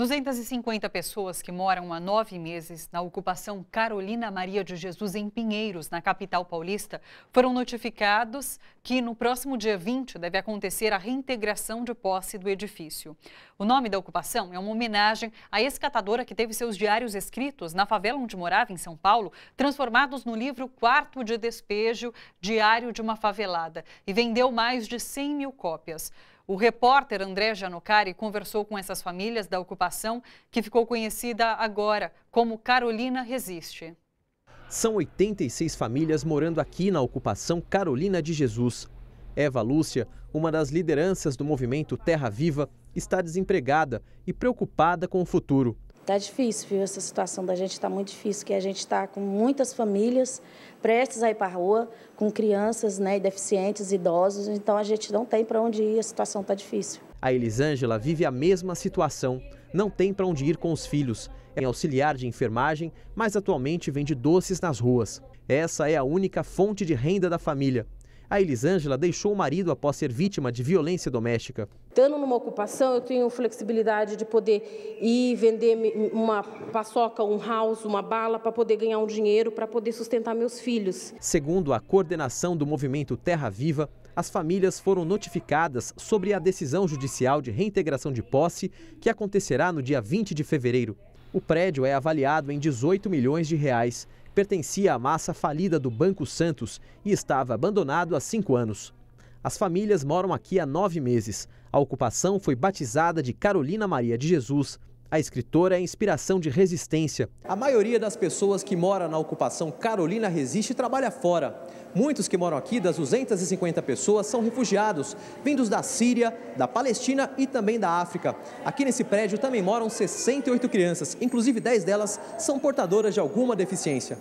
250 pessoas que moram há nove meses na ocupação Carolina Maria de Jesus em Pinheiros, na capital paulista, foram notificados que no próximo dia 20 deve acontecer a reintegração de posse do edifício. O nome da ocupação é uma homenagem à escatadora que teve seus diários escritos na favela onde morava, em São Paulo, transformados no livro Quarto de Despejo, Diário de uma Favelada, e vendeu mais de 100 mil cópias. O repórter André Janocari conversou com essas famílias da ocupação, que ficou conhecida agora como Carolina Resiste. São 86 famílias morando aqui na ocupação Carolina de Jesus. Eva Lúcia, uma das lideranças do movimento Terra Viva, está desempregada e preocupada com o futuro. Tá difícil, viu? Essa situação da gente está muito difícil, que a gente está com muitas famílias prestes a ir para a rua, com crianças, né, deficientes, idosos, então a gente não tem para onde ir, a situação está difícil. A Elisângela vive a mesma situação, não tem para onde ir com os filhos. É auxiliar de enfermagem, mas atualmente vende doces nas ruas. Essa é a única fonte de renda da família. A Elisângela deixou o marido após ser vítima de violência doméstica. Estando numa ocupação, eu tenho flexibilidade de poder ir vender uma paçoca, um house, uma bala, para poder ganhar um dinheiro, para poder sustentar meus filhos. Segundo a coordenação do movimento Terra Viva, as famílias foram notificadas sobre a decisão judicial de reintegração de posse que acontecerá no dia 20 de fevereiro. O prédio é avaliado em 18 milhões de reais pertencia à massa falida do Banco Santos e estava abandonado há cinco anos. As famílias moram aqui há nove meses. A ocupação foi batizada de Carolina Maria de Jesus a escritora é inspiração de resistência. A maioria das pessoas que mora na ocupação Carolina resiste e trabalha fora. Muitos que moram aqui, das 250 pessoas, são refugiados, vindos da Síria, da Palestina e também da África. Aqui nesse prédio também moram 68 crianças, inclusive 10 delas são portadoras de alguma deficiência.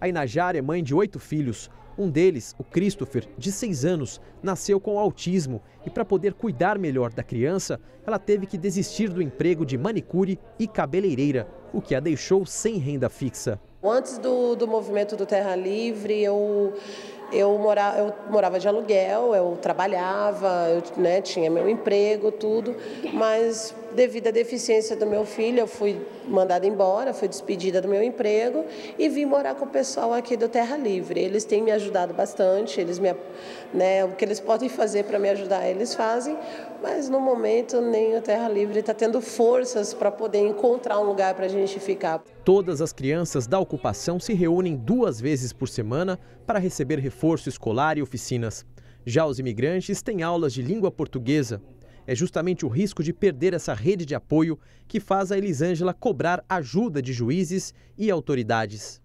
A Inajara é mãe de oito filhos. Um deles, o Christopher, de 6 anos, nasceu com autismo e, para poder cuidar melhor da criança, ela teve que desistir do emprego de manicure e cabeleireira, o que a deixou sem renda fixa. Antes do, do movimento do Terra Livre, eu, eu, mora, eu morava de aluguel, eu trabalhava, eu né, tinha meu emprego, tudo, mas devido à deficiência do meu filho, eu fui mandada embora, fui despedida do meu emprego e vim morar com o pessoal aqui do Terra Livre. Eles têm me ajudado bastante, eles me, né, o que eles podem fazer para me ajudar, eles fazem, mas no momento nem o Terra Livre está tendo forças para poder encontrar um lugar para a gente ficar. Todas as crianças da ocupação se reúnem duas vezes por semana para receber reforço escolar e oficinas. Já os imigrantes têm aulas de língua portuguesa, é justamente o risco de perder essa rede de apoio que faz a Elisângela cobrar ajuda de juízes e autoridades.